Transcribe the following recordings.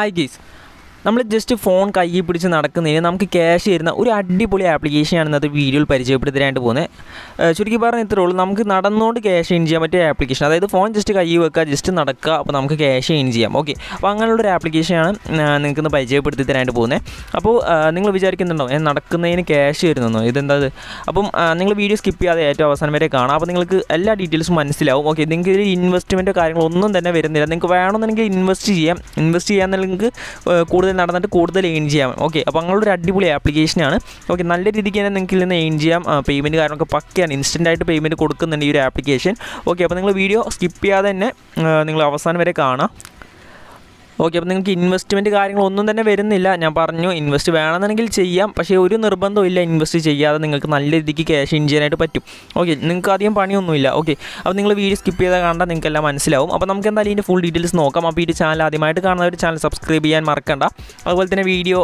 आएगी നമ്മൾ just phone കയ്യിൽ പിടിച്ച് നടക്കുന്നതിന് നമുക്ക് ക്യാഷ് തരുന്ന ഒരു അടിപൊളി ആപ്ലിക്കേഷനാണ് ഇന്നത്തെ വീഡിയോയിൽ പരിചയപ്പെടുത്തരായിട്ട് പോകുന്നത് ചുരുക്കി പറഞ്ഞ ഇത്രേ ഉള്ളൂ നമുക്ക് നടന്നുകൊണ്ട് ക്യാഷ് ഏൺ ചെയ്യാൻ പറ്റിയ ആപ്ലിക്കേഷൻ അതായത് ഫോൺ ജസ്റ്റ് കയ്യിൽ വെക്കുക ജസ്റ്റ് നടക്കുക അപ്പോൾ നമുക്ക് ക്യാഷ് ഏൺ ചെയ്യാം ഓക്കെ അപ്പോൾ അങ്ങനെയുള്ള ഒരു ആപ്ലിക്കേഷനാണ് നിങ്ങൾക്ക് ഇന്ന് തരാനായിട്ട് പോകുന്നത് അപ്പോൾ നിങ്ങൾ വിചാരിക്കുന്നുണ്ടോ നടക്കുന്നതിന് ക്യാഷ് വരുന്നോ ഇതെന്താ അപ്പം നിങ്ങൾ വീഡിയോ സ്കിപ്പ് ചെയ്യാതെ ഏറ്റവും അവസാനം വരെ കാണാം അപ്പോൾ നിങ്ങൾക്ക് എല്ലാ ഡീറ്റെയിൽസും മനസ്സിലാവും ഓക്കെ നിങ്ങൾക്ക് ഇതിൽ ഇൻവെസ്റ്റ്മെൻറ്റോ കാര്യങ്ങളൊന്നും തന്നെ വരുന്നില്ല നിങ്ങൾക്ക് വേണമെന്നുണ്ടെങ്കിൽ ഇൻവെസ്റ്റ് ചെയ്യാം ഇൻവെസ്റ്റ് ചെയ്യാൻ നിങ്ങൾക്ക് കൂടുതൽ കൂടുതൽ നടന്നിട്ട് കൂടുതൽ എയിൻ ചെയ്യാം ഓക്കെ അപ്പോൾ അങ്ങനെ ഒരു അടിപൊളി ആപ്ലിക്കേഷനാണ് ഓക്കെ നല്ല രീതിക്ക് തന്നെ നിങ്ങൾക്ക് ഇന്ന് എയിൻ ചെയ്യാം പേയ്മെൻറ്റ് കാര്യമൊക്കെ പക്കയാണ് ആയിട്ട് പേയ്മെൻറ്റ് കൊടുക്കുന്നുണ്ട് ഈ ഒരു ആപ്ലിക്കേഷൻ ഓക്കെ അപ്പോൾ നിങ്ങൾ വീഡിയോ സ്കിപ്പ് ചെയ്യാതെ തന്നെ നിങ്ങൾ അവസാനം വരെ കാണാം ഓക്കെ അപ്പോൾ നിങ്ങൾക്ക് ഇൻവെസ്റ്റ്മെൻറ്റ് കാര്യങ്ങളൊന്നും തന്നെ വരുന്നില്ല ഞാൻ പറഞ്ഞു ഇൻവെസ്റ്റ് വേണമെന്നുണ്ടെങ്കിൽ ചെയ്യാം പക്ഷേ ഒരു നിർബന്ധമില്ല ഇൻവെസ്റ്റ് ചെയ്യാതെ നിങ്ങൾക്ക് നല്ല രീതിക്ക് ക്യാഷ് ഇൻ ചെയ്യാനായിട്ട് പറ്റും ഓക്കെ നിങ്ങൾക്ക് അധികം പണിയൊന്നുമില്ല ഓക്കെ അപ്പോൾ നിങ്ങൾ വീഡിയോ സ്കിപ്പ് ചെയ്താൽ കണ്ടാൽ നിങ്ങൾക്ക് എല്ലാം മനസ്സിലാവും അപ്പോൾ നമുക്ക് എന്തായാലും ഇതിൻ്റെ ഫുൾ ഡീറ്റെയിൽസ് നോക്കാം അപ്പോൾ ഈ ചാനൽ ആദ്യമായിട്ട് കാണുന്നവർ ചാനൽ സബ്സ്ക്രൈബ് ചെയ്യാൻ മറക്കണ്ട അതുപോലെ തന്നെ വീഡിയോ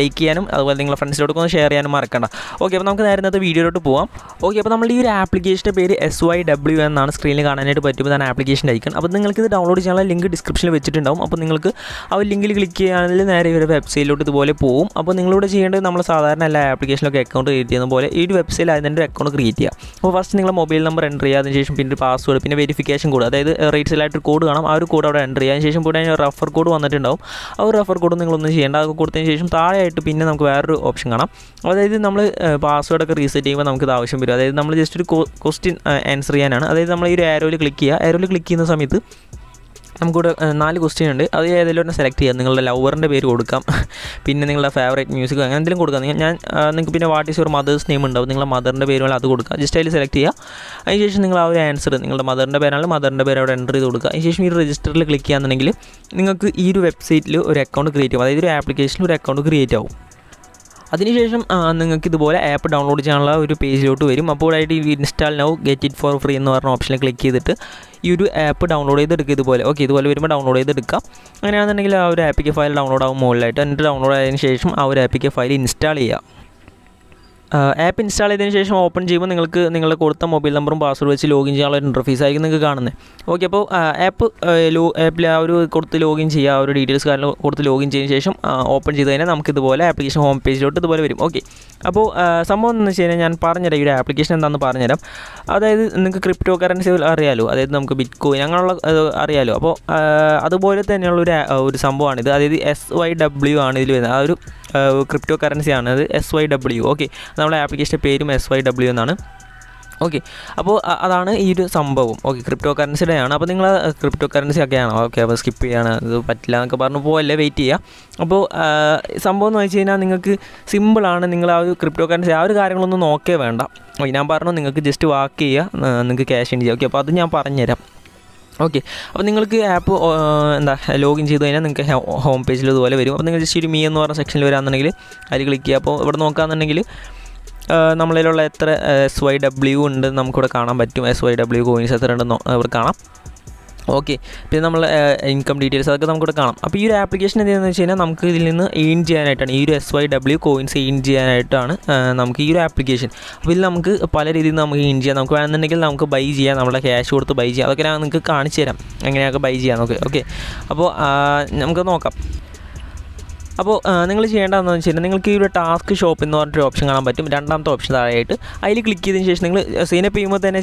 ലൈക്ക് ചെയ്യാനും അതുപോലെ നിങ്ങളുടെ ഫ്രണ്ട്സിലോട്ടൊക്കെ ഒന്ന് ഷെയർ ചെയ്യാനും മറക്കണ്ട ഓക്കെ അപ്പോൾ നമുക്ക് നേരെ വീഡിയോയിലോട്ട് പോകാം ഓക്കെ അപ്പോൾ നമ്മൾ ഈ ഒരു ആപ്ലിക്കേഷൻ്റെ പേര് എസ് വൈ ഡബ്ല്യു എന്നാണ് സ്ക്രീനിൽ കാണാനായിട്ട് പറ്റും ഞാൻ ആപ്ലിക്കേഷൻ അയക്കണം അപ്പോൾ നിങ്ങൾക്ക് ഇത് ഡൗൺലോഡ് ചെയ്യാനുള്ള ലിങ്ക് ഡിസ്ക്രിപ്ഷനിൽ വെച്ചിട്ടുണ്ടാവും അപ്പോൾ നിങ്ങൾക്ക് ആ ഒരു ലിങ്കിൽ ക്ലിക്ക് ചെയ്യുകയാണെങ്കിൽ നേരെ ഇവരുടെ വെബ്സൈറ്റിലോട്ട് ഇതുപോലെ പോകും അപ്പോൾ നിങ്ങളിവിടെ ചെയ്യേണ്ടത് നമ്മൾ സാധാരണ എല്ലാ ആപ്ലിക്കേഷനിലൊക്കെ അക്കൗണ്ട് ക്രിയേറ്റ് ചെയ്യുന്ന പോലെ ഈ ഒരു വെബ്സൈറ്റിൽ അതിൻ്റെ അക്കൗണ്ട് ക്രിയേറ്റ് ചെയ്യുക അപ്പോൾ ഫസ്റ്റ് നിങ്ങൾ മൊബൈൽ നമ്പർ എൻ്റർ ചെയ്യുക ശേഷം പിന്നെ പാസ്വേഡ് പിന്നെ വെരിഫിക്കേഷൻ കോഡ് അതായത് റേറ്റ്സിലായിട്ട് കോഡ് കാണാം ആ ഒരു കോഡ് അവിടെ എൻ്റർ ചെയ്യുക അതിനുശേഷം കൂടെ റഫർ കോഡ് വന്നിട്ടുണ്ടാവും ആ ഒരു റഫർ കോഡ് നിങ്ങളൊന്നും ചെയ്യേണ്ട അത് കൊടുത്തതിന് ശേഷം താഴെയായിട്ട് പിന്നെ നമുക്ക് വേറൊരു ഓപ്ഷൻ കാണാം അതായത് നമ്മൾ പാസ്വേഡൊക്കെ റീസെറ്റ് ചെയ്യുമ്പോൾ നമുക്കിത് ആവശ്യം വരും അതായത് നമ്മൾ ജസ്റ്റ് ഒരു ക്വസ്റ്റ്യൻ ആൻസർ ചെയ്യാനാണ് അതായത് നമ്മൾ ഈ ഒരു ആരോയിൽ ക്ലിക്ക് ചെയ്യുക ആരോയിൽ ക്ലിക്ക് ചെയ്യുന്ന സമയത്ത് നമുക്കിവിടെ നാല് ക്വസ്റ്റ്യൻ ഉണ്ട് അത് ഏതെങ്കിലും ഒന്ന് സെലക്ട് ചെയ്യാം നിങ്ങളുടെ ലവറിൻ്റെ പേര് കൊടുക്കാം പിന്നെ നിങ്ങളുടെ ഫേവറേറ്റ് മ്യൂസിക് അങ്ങനെ എന്തെങ്കിലും കൊടുക്കാം ഞാൻ നിങ്ങൾക്ക് പിന്നെ what is your mother's name ഉണ്ടാവും നിങ്ങളുടെ മദറിൻ്റെ പേര് വേണമെങ്കിൽ അത് കൊടുക്കുക ജസ്റ്റ് അതിൽ സെലക്ട് ചെയ്യുക ശേഷം നിങ്ങൾ ആ ഒരു ആൻസർ നിങ്ങളുടെ മദറിൻ്റെ പേരാണ് മദറിൻ്റെ പേര് അവിടെ എൻ്റർ ചെയ്ത് കൊടുക്കുക അതിനുശേഷം ഈ രജിസ്റ്ററിൽ ക്ലിക്ക് ചെയ്യുകയാണെന്നുണ്ടെങ്കിൽ നിങ്ങൾക്ക് ഈ ഒരു വെബ്സൈറ്റിൽ ഒരു അക്കൗണ്ട് ക്രിയേറ്റ് ആവും അതായത് ഒരു ആപ്ലിക്കേഷനിൽ ഒരു അക്കൗണ്ട് ക്രിയേറ്റ് ആവും അതിനുശേഷം നിങ്ങൾക്ക് ഇതുപോലെ ആപ്പ് ഡൗൺലോഡ് ചെയ്യാനുള്ള ഒരു പേജിലോട്ട് വരും അപ്പോഴായിട്ട് ഈ install now get it for free എന്ന് പറഞ്ഞ ഓപ്ഷനിൽ ക്ലിക്ക് ചെയ്തിട്ട് ഈ ഒരു ആപ്പ് ഡൗൺലോഡ് ചെയ്തെടുക്കുക ഇതുപോലെ ഓക്കെ ഇതുപോലെ വരുമ്പോൾ ഡൗൺലോഡ് ചെയ്തെടുക്കുക അങ്ങനെയാണെന്നുണ്ടെങ്കിൽ ആ ഒരു ആപ്പിക്ക് ഫയൽ ഡൗൺലോഡ് ആവും മുകളിലായിട്ട് എന്നിട്ട് ഡൗൺലോഡ് ആയതിനു ശേഷം ആ ഒരു ആപ്പിക്ക് ഫയൽ ഇൻസ്റ്റാൾ ചെയ്യാം ആപ്പ് ഇൻസ്റ്റാൾ ചെയ്തതിന് ശേഷം ഓപ്പൺ ചെയ്യുമ്പോൾ നിങ്ങൾക്ക് നിങ്ങളുടെ കൊടുത്ത മൊബൈൽ നമ്പറും പാസ്വേഡ് വെച്ച് ലോഗിൻ ചെയ്യാനുള്ള ഒരു ഇൻ്റർഫേസ് ആയിരിക്കും നിങ്ങൾക്ക് കാണുന്നത് ഓക്കെ അപ്പോൾ ആപ്പ് ലോ ആപ്പിൽ ആ ഒരു കൊടുത്ത് ലോഗിൻ ചെയ്യുക ആ ഒരു ഡീറ്റെയിൽസ് കാരണം കൊടുത്ത് ലോഗിൻ ചെയ്തതിന് ശേഷം ഓപ്പൺ ചെയ്ത് കഴിഞ്ഞാൽ നമുക്ക് ഇതുപോലെ ആപ്ലിക്കേഷൻ ഹോം പേജിലോട്ട് ഇതുപോലെ വരും ഓക്കെ അപ്പോൾ സംഭവം എന്ന് വെച്ച് കഴിഞ്ഞാൽ ഞാൻ പറഞ്ഞുതരാം ഈ ഒരു ആപ്ലിക്കേഷൻ എന്താണെന്ന് പറഞ്ഞുതരാം അതായത് നിങ്ങൾക്ക് ക്രിപ്റ്റോ കറൻസി അറിയാലോ അതായത് നമുക്ക് ബിറ്റ് കോയിൻ അങ്ങനെയുള്ള അറിയാലോ അപ്പോൾ അതുപോലെ തന്നെയുള്ള ഒരു ഒരു സംഭവമാണിത് അതായത് എസ് വൈ ഡബ്ല്യു ആണ് ഇതിൽ വരുന്നത് ആ ഒരു ക്രിപ്റ്റോ കറൻസിയാണ് അത് എസ് വൈ ഡബ്ല്യു ഓക്കെ നമ്മുടെ ആപ്ലിക്കേഷൻ്റെ പേരും എസ് വൈ ഡബ്ല്യു എന്നാണ് ഓക്കെ അപ്പോൾ അതാണ് ഈ ഒരു സംഭവം ഓക്കെ ക്രിപ്റ്റോ കറൻസിയുടെ ആണ് അപ്പോൾ നിങ്ങൾ ക്രിപ്റ്റോ കറൻസി ഒക്കെയാണോ ഓക്കെ അപ്പോൾ സ്കിപ്പ് ചെയ്യാണ് ഇത് പറ്റില്ല എന്നൊക്കെ പറഞ്ഞു പോകല്ലേ വെയിറ്റ് ചെയ്യുക അപ്പോൾ സംഭവം എന്ന് വെച്ച് കഴിഞ്ഞാൽ നിങ്ങൾക്ക് സിമ്പിളാണ് നിങ്ങൾ ആ ഒരു ക്രിപ്റ്റോ കറൻസി ആ ഒരു കാര്യങ്ങളൊന്നും നോക്കേ വേണ്ട ഞാൻ പറഞ്ഞു നിങ്ങൾക്ക് ജസ്റ്റ് വാക്ക് ചെയ്യുക നിങ്ങൾക്ക് ക്യാഷ് ഇൻ ചെയ്യുക ഓക്കെ അപ്പോൾ അത് ഞാൻ പറഞ്ഞുതരാം ഓക്കെ അപ്പോൾ നിങ്ങൾക്ക് ആപ്പ് എന്താ ലോഗിൻ ചെയ്ത് കഴിഞ്ഞാൽ നിങ്ങൾക്ക് ഹോം പേജിൽ ഇതുപോലെ വരും അപ്പോൾ നിങ്ങൾ ജസ്റ്റ് ഒരു മീ എന്ന് പറഞ്ഞ സെക്ഷനിൽ വരാമെന്നുണ്ടെങ്കിൽ അതിൽ ക്ലിക്ക് ചെയ്യുക അപ്പോൾ ഇവിടെ നോക്കുകയാണെന്നുണ്ടെങ്കിൽ നമ്മളിലുള്ള എത്ര എസ് വൈ ഡബ്ല്യു ഉണ്ട് നമുക്കിവിടെ കാണാൻ പറ്റും എസ് വൈ ഡബ്ല്യു കോയിൻസ് എത്ര ഉണ്ടെന്ന് ഇവിടെ കാണാം ഓക്കെ പിന്നെ നമ്മൾ ഇൻകം ഡീറ്റെയിൽസ് അതൊക്കെ നമുക്കിവിടെ കാണാം അപ്പോൾ ഈ ഒരു ആപ്ലിക്കേഷൻ എന്താണെന്ന് വെച്ച് കഴിഞ്ഞാൽ നമുക്ക് ഇതിൽ നിന്ന് എയിൻ ചെയ്യാനായിട്ടാണ് ഈ ഒരു S Y W coins earn ചെയ്യാനായിട്ടാണ് നമുക്ക് ഈ ഒരു ആപ്ലിക്കേഷൻ അപ്പോൾ ഇതിൽ നമുക്ക് പല രീതിയിൽ നമുക്ക് എയിൻ ചെയ്യാം നമുക്ക് വേണമെന്നുണ്ടെങ്കിൽ നമുക്ക് ബൈ ചെയ്യാം നമ്മുടെ ക്യാഷ് കൊടുത്ത് ബൈ ചെയ്യാം അതൊക്കെ ഞാൻ നിങ്ങൾക്ക് കാണിച്ചു തരാം എങ്ങനെയൊക്കെ ബൈ ചെയ്യാം നമുക്ക് ഓക്കെ അപ്പോൾ നമുക്ക് നോക്കാം അപ്പോൾ നിങ്ങൾ ചെയ്യേണ്ടതെന്ന് വെച്ച് കഴിഞ്ഞാൽ നിങ്ങൾക്ക് ഈ ഒരു ടാസ്ക് ഷോപ്പ് എന്ന് പറഞ്ഞൊരു ഓപ്ഷൻ കാണാൻ പറ്റും രണ്ടാമത്തെ ഓപ്ഷൻ താഴെയായിട്ട് അതിൽ ക്ലിക്ക് ചെയ്തതിന് ശേഷം നിങ്ങൾ സീനപ്പ് ചെയ്യുമ്പോൾ തന്നെ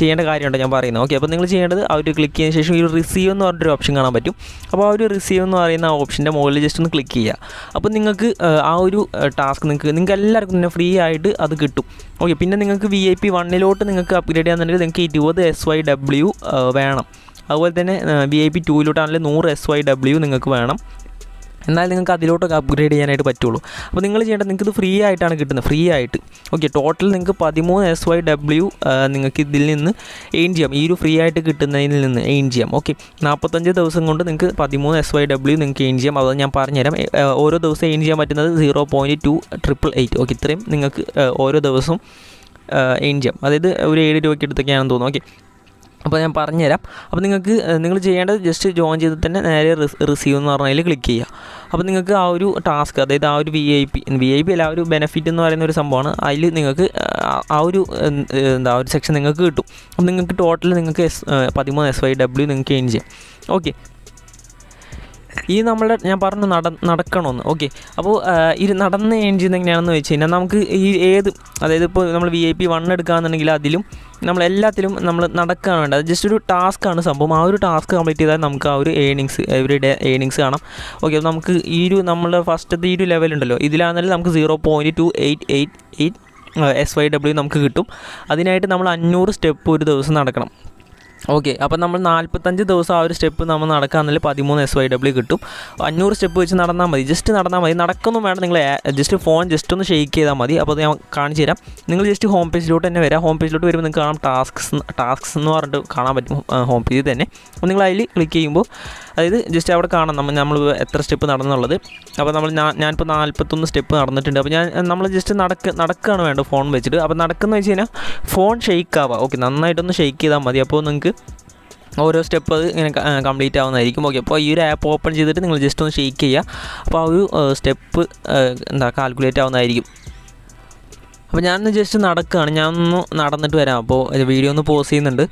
ചെയ്യേണ്ട കാര്യമുണ്ട് ഞാൻ പറയുന്നത് ഓക്കെ അപ്പോൾ നിങ്ങൾ ചെയ്യേണ്ടത് ആ ഒരു ക്ലിക്ക് ചെയ്തതിന് ശേഷം ഈ ഒരു റിസീവ് എന്ന് പറഞ്ഞൊരു ഓപ്ഷൻ കാണാൻ പറ്റും അപ്പോൾ ആ ഒരു റിസീവ് എന്ന് പറയുന്ന ആ ഓപ്ഷൻ്റെ മുകളിൽ ജസ്റ്റ് ഒന്ന് ക്ലിക്ക് ചെയ്യുക അപ്പോൾ നിങ്ങൾക്ക് ആ ഒരു ടാസ്ക് നിങ്ങൾക്ക് നിങ്ങൾക്ക് എല്ലാവർക്കും തന്നെ ഫ്രീ ആയിട്ട് അത് കിട്ടും ഓക്കെ പിന്നെ നിങ്ങൾക്ക് വി ഐ പി വണ്ണിലോട്ട് നിങ്ങൾക്ക് അപ്ഗ്രേഡ് ചെയ്യാന്നുണ്ടെങ്കിൽ നിങ്ങൾക്ക് ഇരുപത് എസ് വൈ ഡബ്ല്യു വേണം അതുപോലെ തന്നെ വി ഐ പി ടൂയിലോട്ടാണെങ്കിൽ നൂറ് എസ് വൈ ഡബ്ല്യു നിങ്ങൾക്ക് വേണം എന്നാൽ നിങ്ങൾക്ക് അതിലോട്ടൊക്കെ അപ്ഗ്രേഡ് ചെയ്യാനായിട്ട് പറ്റുള്ളൂ അപ്പോൾ നിങ്ങൾ ചെയ്യേണ്ടത് നിങ്ങൾക്ക് ഇത് ഫ്രീ ആയിട്ടാണ് കിട്ടുന്നത് ഫ്രീ ആയിട്ട് ഓക്കെ ടോട്ടൽ നിങ്ങൾക്ക് പതിമൂന്ന് എസ് വൈ ഡബ്ല്യു നിങ്ങൾക്ക് ഇതിൽ നിന്ന് എയിൻ ചെയ്യാം ഈ ഒരു ഫ്രീ ആയിട്ട് കിട്ടുന്നതിൽ നിന്ന് എയിൻ ചെയ്യാം ഓക്കെ നാൽപ്പത്തഞ്ച് ദിവസം കൊണ്ട് നിങ്ങൾക്ക് പതിമൂന്ന് എസ് വൈ ഡബ്ല്യു നിങ്ങൾക്ക് എയിൻ ചെയ്യാം അത് ഞാൻ പറഞ്ഞുതരാം ഓരോ ദിവസം എയിൻ ചെയ്യാൻ പറ്റുന്നത് zero point two triple eight okay ഇത്രയും നിങ്ങൾക്ക് ഓരോ ദിവസവും എയിൻ ചെയ്യാം അതായത് ഒരു ഏഴ് രൂപയ്ക്ക് എടുത്തൊക്കെയാണെന്ന് തോന്നുന്നു ഓക്കെ അപ്പോൾ ഞാൻ പറഞ്ഞുതരാം അപ്പോൾ നിങ്ങൾക്ക് നിങ്ങൾ ചെയ്യേണ്ടത് ജസ്റ്റ് ജോയിൻ ചെയ്ത് തന്നെ നേരെ റിസീവ് എന്ന് പറഞ്ഞതിൽ ക്ലിക്ക് ചെയ്യുക അപ്പോൾ നിങ്ങൾക്ക് ആ ഒരു ടാസ്ക് അതായത് ആ ഒരു V I P V I P അല്ല ആ ഒരു ബെനിഫിറ്റ് എന്ന് പറയുന്ന ഒരു സംഭവമാണ് അതിൽ നിങ്ങൾക്ക് ആ ഒരു എന്താ ഒരു സെക്ഷൻ നിങ്ങൾക്ക് കിട്ടും അപ്പോൾ നിങ്ങൾക്ക് ടോട്ടൽ നിങ്ങൾക്ക് എസ് പതിമൂന്ന് എസ് വൈ ഡബ്ല്യു നിങ്ങൾക്ക് എയിൻ ചെയ്യാം ഓക്കെ ഈ നമ്മളെ ഞാൻ പറഞ്ഞു നട നടക്കണമെന്ന് ഓക്കെ അപ്പോൾ ഇത് നടന്ന് എൻജിൻ എങ്ങനെയാണെന്ന് വെച്ച് കഴിഞ്ഞാൽ നമുക്ക് ഈ ഏത് അതായത് ഇപ്പോൾ നമ്മൾ വി ഐ പി വൺ എടുക്കുകയാണെന്നുണ്ടെങ്കിൽ അതിലും നമ്മൾ എല്ലാത്തിലും നമ്മൾ നടക്കുകയാണ് വേണ്ടത് ജസ്റ്റ് ഒരു ടാസ്ക് ആണ് സംഭവം ആ ഒരു ടാസ്ക് കംപ്ലീറ്റ് ചെയ്താൽ നമുക്ക് ആ ഒരു ഏണിങ്സ് എവറി ഡേ ഏണിങ്സ് കാണാം ഓക്കെ അപ്പോൾ നമുക്ക് ഈ ഒരു നമ്മളുടെ ഫസ്റ്റത്തെ ഈ ഒരു ലെവലുണ്ടല്ലോ ഇതിലാണെങ്കിൽ നമുക്ക് zero point two eight eight eight S Y W നമുക്ക് കിട്ടും അതിനായിട്ട് നമ്മൾ അഞ്ഞൂറ് സ്റ്റെപ്പ് ഒരു ദിവസം നടക്കണം ഓക്കെ അപ്പോൾ നമ്മൾ നാൽപ്പത്തഞ്ച് ദിവസം ആ ഒരു സ്റ്റെപ്പ് നമ്മൾ നടക്കുകയാണെങ്കിൽ പതിമൂന്ന് എസ് വൈ ഡബ്ല്യൂ കിട്ടും അഞ്ഞൂറ് സ്റ്റെപ്പ് വെച്ച് നടന്നാൽ മതി ജസ്റ്റ് നടന്നാൽ മതി നടക്കൊന്നും വേണം നിങ്ങൾ ജസ്റ്റ് ഫോൺ ജസ്റ്റ് ഒന്ന് ഷെയ്ക്ക് ചെയ്താൽ മതി അപ്പോൾ അത് ഞാൻ കാണിച്ചു തരാം നിങ്ങൾ ജസ്റ്റ് ഹോം പേജിലോട്ട് തന്നെ വരാം ഹോം പേജിലോട്ട് വരുമ്പോൾ നിങ്ങൾക്ക് കാണാം ടാസ്ക്സ് ടാസ്ക്സ് എന്ന് പറഞ്ഞിട്ട് കാണാൻ പറ്റും ഹോം പേജിൽ തന്നെ അപ്പോൾ നിങ്ങൾ അതിൽ ക്ലിക്ക് ചെയ്യുമ്പോൾ അതായത് ജസ്റ്റ് അവിടെ കാണാം നമ്മൾ നമ്മൾ എത്ര സ്റ്റെപ്പ് നടന്നുള്ളത് അപ്പോൾ നമ്മൾ ഞാൻ ഞാനിപ്പോൾ നാൽപ്പത്തൊന്ന് സ്റ്റെപ്പ് നടന്നിട്ടുണ്ട് അപ്പോൾ ഞാൻ നമ്മൾ ജസ്റ്റ് നടക്ക് നടക്കുകയാണ് വേണ്ടത് ഫോൺ വെച്ചിട്ട് അപ്പോൾ നടക്കുന്ന വെച്ച് കഴിഞ്ഞാൽ ഫോൺ ഷെയ്ക്ക് ആവാം ഓക്കെ നന്നായിട്ടൊന്ന് ഷെയ്ക്ക് ചെയ്താൽ മതി അപ്പോൾ നിങ്ങൾക്ക് ഓരോ സ്റ്റെപ്പ് അത് ഇങ്ങനെ കംപ്ലീറ്റ് ആവുന്നതായിരിക്കും ഓക്കെ അപ്പോൾ ഈ ഒരു ആപ്പ് ഓപ്പൺ ചെയ്തിട്ട് നിങ്ങൾ ജസ്റ്റ് ഒന്ന് ഷെയ്ക്ക് ചെയ്യുക അപ്പോൾ ആ ഒരു സ്റ്റെപ്പ് എന്താ കാൽക്കുലേറ്റ് ആവുന്നതായിരിക്കും അപ്പോൾ ഞാനൊന്ന് ജസ്റ്റ് നടക്കുകയാണ് ഞാനൊന്ന് നടന്നിട്ട് വരാം അപ്പോൾ വീഡിയോ ഒന്ന് പോസ് ചെയ്യുന്നുണ്ട്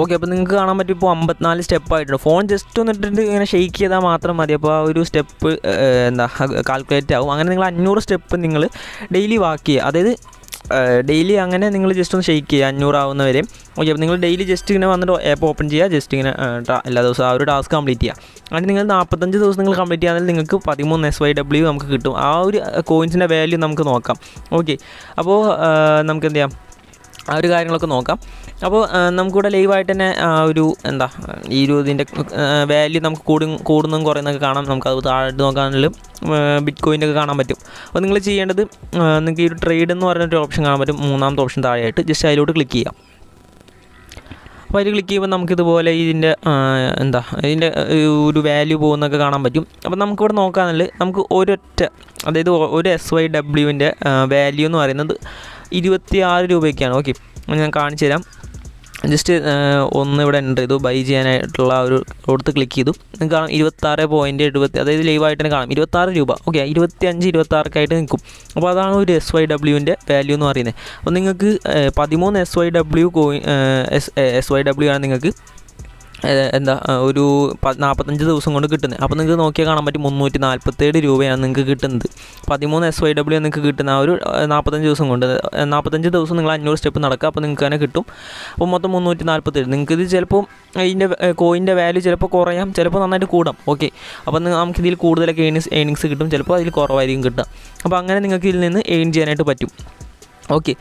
ഓക്കെ അപ്പോൾ നിങ്ങൾക്ക് കാണാൻ പറ്റും ഇപ്പോൾ അമ്പത്തിനാല് സ്റ്റെപ്പ് ആയിട്ടുണ്ട് ഫോൺ ജസ്റ്റ് വന്നിട്ട് ഇങ്ങനെ ഷെയ്ക്ക് ചെയ്താൽ മാത്രം മതി അപ്പോൾ ആ ഒരു സ്റ്റെപ്പ് എന്താ കാൽക്കുലേറ്റ് ആവും അങ്ങനെ നിങ്ങൾ അഞ്ഞൂറ് സ്റ്റെപ്പ് നിങ്ങൾ ഡെയിലി വാക്ക് ചെയ്യുക അതായത് ഡെയിലി അങ്ങനെ നിങ്ങൾ ജസ്റ്റ് ഒന്ന് ഷെയ്ക്ക് ചെയ്യുക അഞ്ഞൂറാവുന്ന വരെ ഓക്കെ അപ്പോൾ നിങ്ങൾ ഡെയിലി ജസ്റ്റ് ഇങ്ങനെ വന്നിട്ട് ആപ്പ് ഓപ്പൺ ചെയ്യുക ജസ്റ്റ് ഇങ്ങനെ എല്ലാ ദിവസവും ആ ഒരു ടാസ്ക് കംപ്ലീറ്റ് ചെയ്യുക അങ്ങനെ നിങ്ങൾ നാൽപ്പത്തഞ്ച് ദിവസം നിങ്ങൾ കംപ്ലീറ്റ് ചെയ്യുകയാണെങ്കിൽ നിങ്ങൾക്ക് പതിമൂന്ന് എസ് വൈ ഡബ്ല്യൂ നമുക്ക് കിട്ടും ആ ഒരു കോയിൻസിൻ്റെ വാല്യൂ നമുക്ക് നോക്കാം ഓക്കെ അപ്പോൾ നമുക്ക് എന്ത് ചെയ്യാം ആ ഒരു കാര്യങ്ങളൊക്കെ നോക്കാം അപ്പോൾ നമുക്കിവിടെ ലൈവായിട്ട് തന്നെ ഒരു എന്താ ഈ ഒരു ഇതിൻ്റെ വാല്യൂ നമുക്ക് കൂടും കൂടുന്നതും കുറയുന്നതൊക്കെ കാണാം അത് താഴെ നോക്കാനുള്ള ബിറ്റ് കോയിൻ്റെ ഒക്കെ കാണാൻ പറ്റും അപ്പോൾ നിങ്ങൾ ചെയ്യേണ്ടത് നിങ്ങൾക്ക് ഈ ഒരു ട്രേഡ് എന്ന് പറഞ്ഞൊരു ഓപ്ഷൻ കാണാൻ പറ്റും മൂന്നാമത്തെ ഓപ്ഷൻ താഴെയായിട്ട് ജസ്റ്റ് അതിലോട്ട് ക്ലിക്ക് ചെയ്യാം അപ്പോൾ അതിൽ ക്ലിക്ക് ചെയ്യുമ്പോൾ നമുക്കിതുപോലെ ഇതിൻ്റെ എന്താ ഇതിൻ്റെ ഒരു വാല്യൂ പോകുന്നൊക്കെ കാണാൻ പറ്റും അപ്പോൾ നമുക്കിവിടെ നോക്കാമെന്നില്ല നമുക്ക് ഒരൊറ്റ അതായത് ഒരു എസ് വൈ ഡബ്ല്യുവിൻ്റെ വാല്യൂ എന്ന് പറയുന്നത് ഇരുപത്തി ആറ് രൂപയ്ക്കാണ് ഓക്കെ ഞാൻ കാണിച്ചു തരാം ജസ്റ്റ് ഒന്ന് ഇവിടെ എൻ്റർ ചെയ്തു ബൈ ചെയ്യാനായിട്ടുള്ള ഒരു കൊടുത്ത് ക്ലിക്ക് ചെയ്തു നിങ്ങൾക്ക് കാണാം ഇരുപത്താറ് പോയിൻ്റ് എഴുപത്തി അതായത് ലൈവായിട്ട് തന്നെ കാണാം ഇരുപത്താറ് രൂപ ഓക്കെ ഇരുപത്തി അഞ്ച് ഇരുപത്താറൊക്കെയായിട്ട് നിൽക്കും അപ്പോൾ അതാണ് ഒരു എസ് വൈ ഡബ്ല്യുവിൻ്റെ വാല്യൂ എന്ന് പറയുന്നത് അപ്പോൾ നിങ്ങൾക്ക് പതിമൂന്ന് S Y W coin S S Y W ആണ് നിങ്ങൾക്ക് എന്താ ഒരു നാൽപ്പത്തഞ്ച് ദിവസം കൊണ്ട് കിട്ടുന്നത് അപ്പോൾ നിങ്ങൾക്ക് നോക്കിയാൽ കാണാൻ പറ്റും മുന്നൂറ്റി നാൽപ്പത്തേഴ് രൂപയാണ് നിങ്ങൾക്ക് കിട്ടുന്നത് പതിമൂന്ന് എസ് വൈ ഡബ്ല്യു നിങ്ങൾക്ക് കിട്ടുന്ന ആ ഒരു നാൽപ്പത്തഞ്ച് ദിവസം കൊണ്ട് നാൽപ്പത്തഞ്ച് ദിവസം നിങ്ങൾ അഞ്ഞൂറ് സ്റ്റെപ്പ് നടക്കുക അപ്പോൾ നിങ്ങൾക്ക് തന്നെ കിട്ടും അപ്പോൾ മൊത്തം മുന്നൂറ്റി നാൽപ്പത്തേഴ് നിങ്ങൾക്ക് ഇത് ചിലപ്പോൾ ഇതിൻ്റെ കോയിൻ്റെ വാല്യൂ ചിലപ്പോൾ കുറയാം ചിലപ്പോൾ നന്നായിട്ട് കൂടാം ഓക്കെ അപ്പോൾ നമുക്ക് ഇതിൽ കൂടുതലൊക്കെ ഏണിങ്സ് ഏണിങ്സ് കിട്ടും ചിലപ്പോൾ അതിൽ കുറവായിരിക്കും കിട്ടുക അപ്പോൾ അങ്ങനെ നിങ്ങൾക്ക് ഇതിൽ നിന്ന് ഏൺ ചെയ്യാനായിട്ട് പറ്റും ഓക്കെ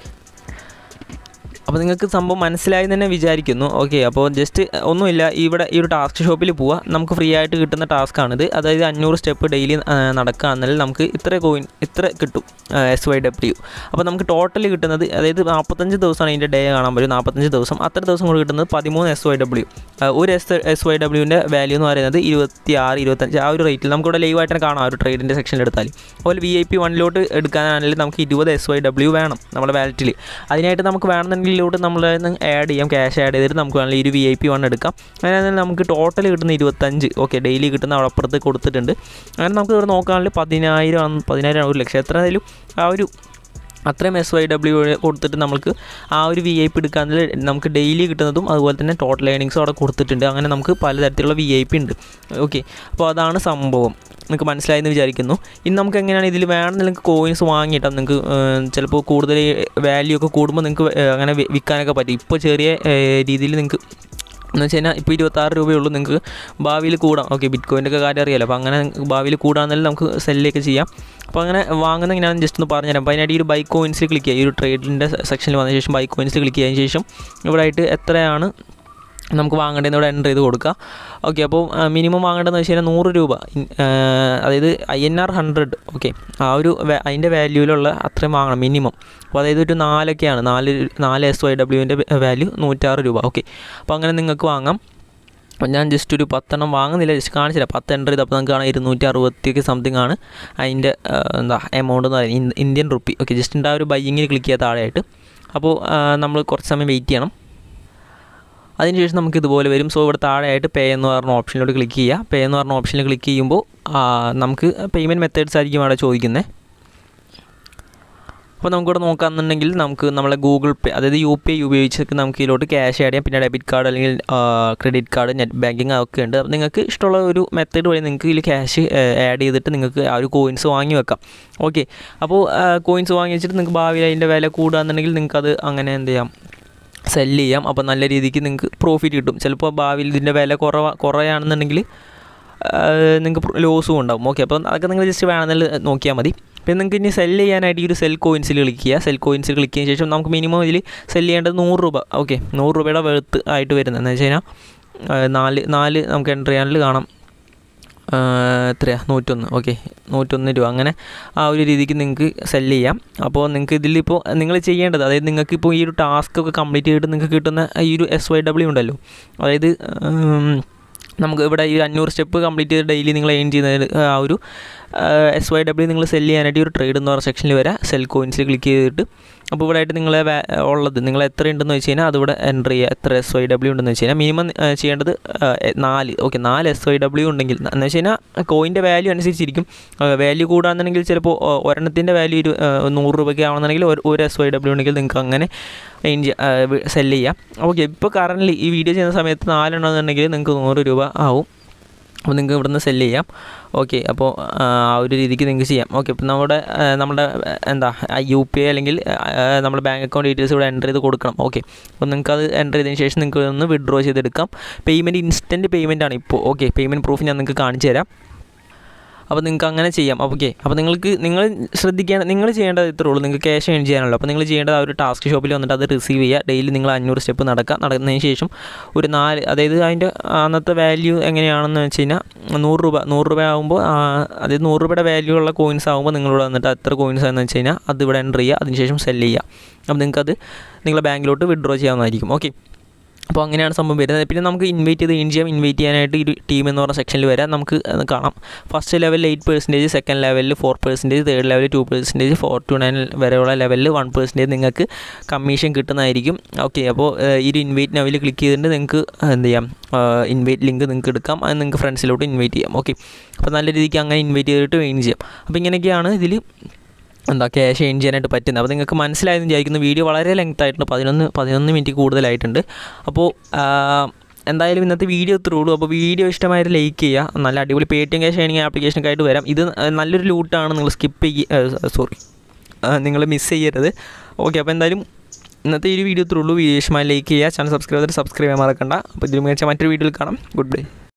അപ്പോൾ നിങ്ങൾക്ക് സംഭവം മനസ്സിലായി തന്നെ വിചാരിക്കുന്നു ഓക്കെ അപ്പോൾ ജസ്റ്റ് ഒന്നുമില്ല ഇവിടെ ഈ ഒരു ടാസ്ക് ഷോപ്പിൽ പോവുക നമുക്ക് ഫ്രീ ആയിട്ട് കിട്ടുന്ന ടാസ്ക്കാണിത് അതായത് അഞ്ഞൂറ് സ്റ്റെപ്പ് ഡെയിലി എന്നാലും നമുക്ക് ഇത്ര കോയിൻ ഇത്ര കിട്ടും എസ് വൈ ഡബ്ല്യു അപ്പോൾ നമുക്ക് ടോട്ടൽ കിട്ടുന്നത് അതായത് നാൽപ്പത്തഞ്ച് ദിവസമാണ് ഇതിൻ്റെ ഡേ കാണാൻ പറ്റും നാൽപ്പത്തഞ്ച് ദിവസം അത്ര ദിവസം കൂടി കിട്ടുന്നത് പതിമൂന്ന് എസ് വൈ ഡബ്ല്യു ഒരു എസ് എസ് വൈ ഡബ്ല്യുവിൻ്റെ വാല്യൂ എന്ന് പറയുന്നത് ഇരുപത്തി ആറ് ഇരുപത്തഞ്ച് ആ ഒരു റേറ്റിൽ നമുക്കിവിടെ ലൈവ് ആയിട്ട് കാണാം ആ ഒരു ട്രേഡിൻ്റെ സെക്ഷനിൽ എടുത്താൽ അതുപോലെ വി ഐ പി വണ്ണിലോട്ട് എടുക്കാനാണെങ്കിൽ നമുക്ക് ഇരുപത് എസ് വൈ ഡബ്ല്യു വേണം നമ്മുടെ വാലറ്റിൽ അതിനായിട്ട് നമുക്ക് വേണമെന്നുണ്ടെങ്കിൽ ഇതിലോട്ട് നമ്മൾ ആഡ് ചെയ്യാം ക്യാഷ് ആഡ് ചെയ്തിട്ട് നമുക്ക് വേണമെങ്കിൽ ഒരു വി ഐ പി വൺ എടുക്കാം അതിനാണെങ്കിൽ നമുക്ക് ടോട്ടൽ കിട്ടുന്ന ഇരുപത്തഞ്ച് ഓക്കെ ഡെയിലി കിട്ടുന്ന അവിടെ അപ്പുറത്ത് കൊടുത്തിട്ടുണ്ട് അങ്ങനെ നമുക്ക് ഇവിടെ നോക്കുകയാണെങ്കിൽ പതിനായിരം പതിനായിരം ഒരു ലക്ഷം എത്ര ആയാലും ആ ഒരു അത്രയും എസ് വൈ ഡബ്ല്യു കൊടുത്തിട്ട് നമുക്ക് ആ ഒരു വി ഐ പി എടുക്കാതിൽ നമുക്ക് ഡെയിലി കിട്ടുന്നതും അതുപോലെ തന്നെ ടോട്ടൽ ഏണിങ്സും അവിടെ കൊടുത്തിട്ടുണ്ട് അങ്ങനെ നമുക്ക് പലതരത്തിലുള്ള വി ഐ പി ഉണ്ട് ഓക്കെ അപ്പോൾ അതാണ് സംഭവം നിങ്ങൾക്ക് മനസ്സിലായെന്ന് വിചാരിക്കുന്നു ഇനി നമുക്ക് എങ്ങനെയാണ് ഇതിൽ വേണം നിങ്ങൾക്ക് കോയിൻസ് വാങ്ങിയിട്ട് നിങ്ങൾക്ക് ചിലപ്പോൾ കൂടുതൽ വാല്യൂ ഒക്കെ കൂടുമ്പോൾ നിങ്ങൾക്ക് അങ്ങനെ വിൽക്കാനൊക്കെ പറ്റും ഇപ്പോൾ ചെറിയ രീതിയിൽ നിങ്ങൾക്ക് എന്ന് വെച്ച് കഴിഞ്ഞാൽ ഇപ്പോൾ ഇരുപത്താറ് രൂപയുള്ളൂ നിങ്ങൾക്ക് ഭാവിയിൽ കൂടാം ഓക്കെ ബിറ്റ് കോയിൻ്റെ ഒക്കെ കാര്യം അറിയാലോ അപ്പോൾ അങ്ങനെ ഭാവിയിൽ കൂടാന്നാലും നമുക്ക് സെല്ലിലേക്ക് ചെയ്യാം അപ്പോൾ അങ്ങനെ വാങ്ങുന്ന ഞാൻ ജസ്റ്റ് ഒന്ന് പറഞ്ഞുതരാം അപ്പോൾ അതിനായിട്ട് ഈ ഒരു ബൈക്ക് കോയിൻസിൽ ക്ലിക്ക് ചെയ്യുക ഈ ഒരു ട്രേഡിൻ്റെ സെക്ഷനിൽ വന്ന ശേഷം ബൈക്ക് കോയിൻസിൽ ക്ലിക്ക് ചെയ്യാൻ ശേഷം ഇവിടെ ആയിട്ട് എത്രയാണ് നമുക്ക് വാങ്ങേണ്ടത് ഇവിടെ എൻ്റർ ചെയ്ത് കൊടുക്കുക ഓക്കെ അപ്പോൾ മിനിമം വാങ്ങേണ്ടതെന്ന് വെച്ച് കഴിഞ്ഞാൽ നൂറ് രൂപ അതായത് I N R hundred okay ആ ഒരു അതിൻ്റെ വാല്യൂലുള്ള അത്രയും വാങ്ങണം മിനിമം അപ്പോൾ അതായത് ഒരു നാലൊക്കെയാണ് നാല് നാല് എസ് വൈ ഡബ്ല്യുവിൻ്റെ വാല്യൂ നൂറ്റാറ് രൂപ ഓക്കെ അപ്പോൾ അങ്ങനെ നിങ്ങൾക്ക് വാങ്ങാം ഞാൻ ജസ്റ്റ് ഒരു പത്തെണ്ണം വാങ്ങുന്നില്ല ജസ്റ്റ് കാണിച്ചില്ല പത്ത് എൻ്റർ ചെയ്ത് അപ്പോൾ നമുക്ക് കാണാം ഇരുന്നൂറ്റി അറുപത്തിയൊക്കെ സംതിങ് ആണ് അതിൻ്റെ എന്താ എമൗണ്ട് എന്ന് പറയുന്നത് ഇന്ത്യൻ റുപ്പി ഓക്കെ ജസ്റ്റ് ആ ഒരു ബൈങ്ങിൽ ക്ലിക്ക് ചെയ്യാത്ത ആളായിട്ട് അപ്പോൾ നമ്മൾ കുറച്ച് സമയം വെയിറ്റ് ചെയ്യണം അതിനുശേഷം നമുക്ക് ഇതുപോലെ വരും സോ ഇവിടെ താഴെയായിട്ട് പേ എന്ന് പറഞ്ഞ ഓപ്ഷനിലോട്ട് ക്ലിക്ക് ചെയ്യുക പേ എന്ന് പറഞ്ഞ ഓപ്ഷനിൽ ക്ലിക്ക് ചെയ്യുമ്പോൾ നമുക്ക് പേയ്മെൻറ്റ് മെത്തേഡ്സ് ആയിരിക്കും അവിടെ ചോദിക്കുന്നത് അപ്പോൾ നമുക്കിവിടെ നോക്കാമെന്നുണ്ടെങ്കിൽ നമുക്ക് നമ്മളെ ഗൂഗിൾ പേ അതായത് യു പി ഐ ഉപയോഗിച്ചൊക്കെ നമുക്ക് ഇതിലോട്ട് ക്യാഷ് ആഡ് ചെയ്യാം പിന്നെ ഡെബിറ്റ് കാർഡ് അല്ലെങ്കിൽ ക്രെഡിറ്റ് കാർഡ് നെറ്റ് ബാങ്കിങ് ഒക്കെ ഉണ്ട് അപ്പോൾ നിങ്ങൾക്ക് ഇഷ്ടമുള്ള ഒരു മെത്തേഡ് വഴി നിങ്ങൾക്ക് ഇതിൽ ക്യാഷ് ആഡ് ചെയ്തിട്ട് നിങ്ങൾക്ക് ആ ഒരു കോയിൻസ് വാങ്ങി വെക്കാം ഓക്കെ അപ്പോൾ കോയിൻസ് വാങ്ങി വെച്ചിട്ട് നിങ്ങൾക്ക് ഭാവിയിൽ അതിൻ്റെ വില കൂടുകയെന്നുണ്ടെങ്കിൽ നിങ്ങൾക്കത് അങ്ങനെ എന്ത് ചെയ്യാം സെല്ല് ചെയ്യാം അപ്പോൾ നല്ല രീതിക്ക് നിങ്ങൾക്ക് പ്രോഫിറ്റ് കിട്ടും ചിലപ്പോൾ ഭാവിയിൽ ഇതിൻ്റെ വില കുറവ കുറയാണെന്നുണ്ടെങ്കിൽ നിങ്ങൾക്ക് ലോസും ഉണ്ടാവും ഓക്കെ അപ്പോൾ അതൊക്കെ നിങ്ങൾ ജസ്റ്റ് വേണമെന്നാൽ നോക്കിയാൽ മതി പിന്നെ നിങ്ങൾക്ക് ഇനി സെല്ല് ചെയ്യാനായിട്ട് ഈ ഒരു സെൽ കോയിൻസിൽ കളിക്കുക സെൽ കോയിൻസിൽ ക്ലിക്ക് ശേഷം നമുക്ക് മിനിമം ഇതിൽ സെല്ല് ചെയ്യേണ്ടത് നൂറ് രൂപ ഓക്കെ നൂറ് രൂപയുടെ വെളുത്ത് ആയിട്ട് വരുന്നത് എന്ന് വെച്ച് കഴിഞ്ഞാൽ നാല് നാല് നമുക്ക് എൻ്റർ ചെയ്യാനിൽ കാണാം എത്രയാണ് നൂറ്റൊന്ന് ഓക്കെ നൂറ്റൊന്ന് രൂപ അങ്ങനെ ആ ഒരു രീതിക്ക് നിങ്ങൾക്ക് സെല്ല് ചെയ്യാം അപ്പോൾ നിങ്ങൾക്ക് ഇതിലിപ്പോൾ നിങ്ങൾ ചെയ്യേണ്ടത് അതായത് നിങ്ങൾക്കിപ്പോൾ ഈ ഒരു ടാസ്ക് ഒക്കെ കംപ്ലീറ്റ് ചെയ്തിട്ട് നിങ്ങൾക്ക് കിട്ടുന്ന ഈ ഒരു എസ് വൈ ഡബ്ല്യൂ ഉണ്ടല്ലോ അതായത് നമുക്ക് ഇവിടെ ഈ അഞ്ഞൂറ് സ്റ്റെപ്പ് കംപ്ലീറ്റ് ചെയ്ത് ഡെയിലി നിങ്ങൾ എയിൻ ചെയ്യുന്ന ആ ഒരു എസ് വൈ ഡബ്ല്യൂ നിങ്ങൾ സെല്ല് ചെയ്യാനായിട്ട് ഒരു ട്രേഡ് എന്ന് പറഞ്ഞ സെക്ഷനിൽ വരാം സെൽ കോയിൻസിൽ ക്ലിക്ക് ചെയ്തിട്ട് അപ്പോൾ ഇവിടെ ആയിട്ട് നിങ്ങളെ ഉള്ളത് നിങ്ങൾ എത്ര ഉണ്ടെന്ന് വെച്ച് കഴിഞ്ഞാൽ അതിവിടെ എൻ്റർ ചെയ്യുക എത്ര എസ് വൈ ഡബ്ല്യൂ ഉണ്ടെന്ന് വെച്ച് കഴിഞ്ഞാൽ മിനിമം ചെയ്യേണ്ടത് നാല് ഓക്കെ നാല് എസ് വൈ ഡബ്ല്യൂ ഉണ്ടെങ്കിൽ എന്ന് വെച്ച് കഴിഞ്ഞാൽ കോയിൻ്റെ വാല്യൂ അനുസരിച്ചിരിക്കും വാല്യൂ കൂടാന്നുണ്ടെങ്കിൽ ചിലപ്പോൾ ഒരെണ്ണത്തിൻ്റെ വാല്യൂ ഇരു നൂറ് രൂപയ്ക്ക് ആവണമെന്നുണ്ടെങ്കിൽ ഒരു എസ് വൈ ഡബ്ല്യൂ ഉണ്ടെങ്കിൽ നിങ്ങൾക്ക് അങ്ങനെ സെല്ല് ചെയ്യാം ഓക്കെ ഇപ്പോൾ കറൻ്റ് ഈ വീഡിയോ ചെയ്യുന്ന സമയത്ത് നാലെണ്ണം എന്നുണ്ടെങ്കിൽ നിങ്ങൾക്ക് നൂറ് രൂപ ആവും അപ്പോൾ നിങ്ങൾക്ക് ഇവിടുന്ന് സെല്ല് ചെയ്യാം ഓക്കെ അപ്പോൾ ആ ഒരു രീതിക്ക് നിങ്ങൾക്ക് ചെയ്യാം ഓക്കെ അപ്പോൾ നമ്മുടെ നമ്മുടെ എന്താ യു പി ഐ അല്ലെങ്കിൽ നമ്മുടെ ബാങ്ക് അക്കൗണ്ട് ഡീറ്റെയിൽസ് ഇവിടെ എൻ്റർ ചെയ്ത് കൊടുക്കണം ഓക്കെ അപ്പോൾ നിങ്ങൾക്ക് അത് എൻ്റർ ചെയ്തതിന് ശേഷം നിങ്ങൾക്ക് ഒന്ന് വിഡ്രോ ചെയ്തെടുക്കാം പേയ്മെൻറ്റ് ഇൻസ്റ്റൻറ്റ് പേയ്മെൻറ്റാണ് ഇപ്പോൾ ഓക്കെ പേയ്മെൻറ്റ് പ്രൂഫ് ഞാൻ നിങ്ങൾക്ക് കാണിച്ചു തരാം അപ്പോൾ നിങ്ങൾക്ക് അങ്ങനെ ചെയ്യാം ഓക്കെ അപ്പോൾ നിങ്ങൾക്ക് നിങ്ങൾ ശ്രദ്ധിക്കേണ്ട നിങ്ങൾ ചെയ്യേണ്ടത് ഇത്രേ ഉള്ളൂ നിങ്ങൾക്ക് ക്യാഷ് ഏൺ ചെയ്യാനുള്ളൂ അപ്പോൾ നിങ്ങൾ ചെയ്യേണ്ടത് ആ ഒരു ടാസ്ക് ഷോപ്പിൽ വന്നിട്ട് അത് റിസീവ് ചെയ്യുക ഡെയിലി നിങ്ങൾ അഞ്ഞൂറ് സ്റ്റെപ്പ് നടക്കുക നടന്നതിന് ശേഷം ഒരു നാല് അതായത് അതിൻ്റെ അന്നത്തെ വാല്യൂ എങ്ങനെയാണെന്ന് വെച്ച് കഴിഞ്ഞാൽ നൂറ് രൂപ നൂറ് രൂപ ആകുമ്പോൾ അതായത് നൂറ് രൂപയുടെ വാല്യൂ ഉള്ള കോയിൻസ് ആകുമ്പോൾ നിങ്ങളിവിടെ വന്നിട്ട് എത്ര കോയിൻസ് ആണെന്ന് വെച്ച് കഴിഞ്ഞാൽ അത് ഇവിടെ എൻ്റർ ചെയ്യുക അതിനുശേഷം സെല്ല് ചെയ്യുക അപ്പോൾ നിങ്ങൾക്കത് നിങ്ങളുടെ ബാങ്കിലോട്ട് വിഡ്രോ ചെയ്യാവുന്നതായിരിക്കും ഓക്കെ അപ്പോൾ അങ്ങനെയാണ് സംഭവം വരുന്നത് പിന്നെ നമുക്ക് ഇൻവൈറ്റ് ചെയ്ത് ഏൺ ഇൻവൈറ്റ് ചെയ്യാനായിട്ട് ഈ ടീം എന്ന് പറഞ്ഞ സെക്ഷനിൽ വരാം നമുക്ക് കാണാം ഫസ്റ്റ് ലെവലിൽ എയ്റ്റ് പെർസെൻറ്റേജ് സെക്കൻഡ് ലെവലിൽ ഫോർ പെർസെൻറ്റേജ് തേർഡ് ലെവലിൽ two percentage four two nine വരെയുള്ള ലെവലിൽ വൺ പെർസെൻറ്റേജ് നിങ്ങൾക്ക് കമ്മീഷൻ കിട്ടുന്നതായിരിക്കും ഓക്കെ അപ്പോൾ ഈ ഒരു ഇൻവൈറ്റ് നവിൽ ക്ലിക്ക് ചെയ്തിട്ട് നിങ്ങൾക്ക് എന്ത് ചെയ്യാം ഇൻവൈറ്റ് ലിങ്ക് നിങ്ങൾക്ക് എടുക്കാം അത് നിങ്ങൾക്ക് ഫ്രണ്ട്സിലോട്ട് ഇൻവൈറ്റ് ചെയ്യാം ഓക്കെ അപ്പോൾ നല്ല രീതിക്ക് അങ്ങനെ ഇൻവൈറ്റ് ചെയ്തിട്ട് വെയിൻ ചെയ്യാം അപ്പോൾ ഇങ്ങനെയൊക്കെയാണ് ഇതിൽ എന്താ ക്യാഷ് ഏൺ ചെയ്യാനായിട്ട് പറ്റുന്നത് അപ്പോൾ നിങ്ങൾക്ക് മനസ്സിലായെന്ന് വിചാരിക്കുന്നു വീഡിയോ വളരെ ലെങ്ത് ആയിട്ടുണ്ട് പതിനൊന്ന് പതിനൊന്ന് മിനിറ്റ് കൂടുതലായിട്ടുണ്ട് അപ്പോൾ എന്തായാലും ഇന്നത്തെ വീഡിയോ ഇത്രേ ഉള്ളൂ അപ്പോൾ വീഡിയോ ഇഷ്ടമായത് ലൈക്ക് ചെയ്യുക നല്ല അടിപൊളി Paytm cash earning ആപ്ലിക്കേഷനൊക്കെ ആയിട്ട് വരാം ഇത് നല്ലൊരു ലൂട്ടാണ് നിങ്ങൾ സ്കിപ്പ് ചെയ്യുക സോറി നിങ്ങൾ മിസ് ചെയ്യരുത് ഓക്കെ അപ്പോൾ എന്തായാലും ഇന്നത്തെ ഈ ഒരു വീഡിയോ ഇത്രേ ഉള്ളൂ വീഡിയോ ഇഷ്ടമായി ലൈക്ക് ചെയ്യുക ചാനൽ സബ്സ്ക്രൈബ് ചെയ്തിട്ട് സബ്സ്ക്രൈബ് ചെയ്യാൻ മറക്കണ്ട അപ്പോൾ ഇതിന് മികച്ച മറ്റൊരു വീഡിയോയിൽ കാണാം ഗുഡ് ബൈ